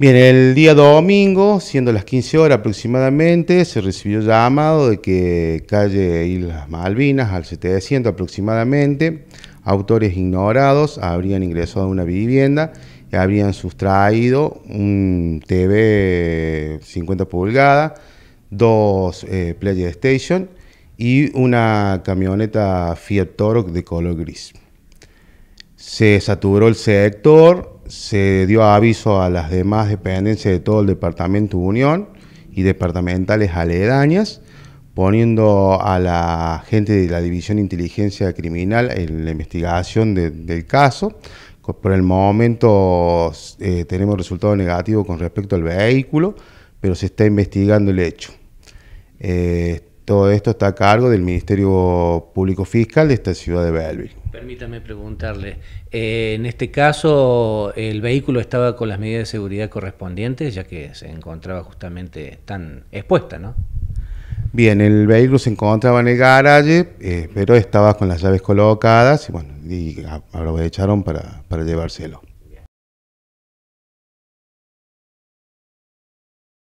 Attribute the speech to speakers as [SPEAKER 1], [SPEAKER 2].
[SPEAKER 1] Bien, el día domingo, siendo las 15 horas aproximadamente, se recibió llamado de que calle Islas Malvinas, al 700 aproximadamente, autores ignorados habrían ingresado a una vivienda y habrían sustraído un TV 50 pulgadas, dos eh, PlayStation y una camioneta Fiat Toro de color gris. Se saturó el sector, se dio aviso a las demás dependencias de todo el Departamento Unión y departamentales aledañas, poniendo a la gente de la División de Inteligencia Criminal en la investigación del caso. Por el momento eh, tenemos resultado negativo con respecto al vehículo, pero se está investigando el hecho. Eh, todo esto está a cargo del Ministerio Público Fiscal de esta ciudad de Belleville.
[SPEAKER 2] Permítame preguntarle, eh, en este caso, ¿el vehículo estaba con las medidas de seguridad correspondientes, ya que se encontraba justamente tan expuesta, no?
[SPEAKER 1] Bien, el vehículo se encontraba en el garaje, eh, pero estaba con las llaves colocadas y bueno, y aprovecharon para llevárselo.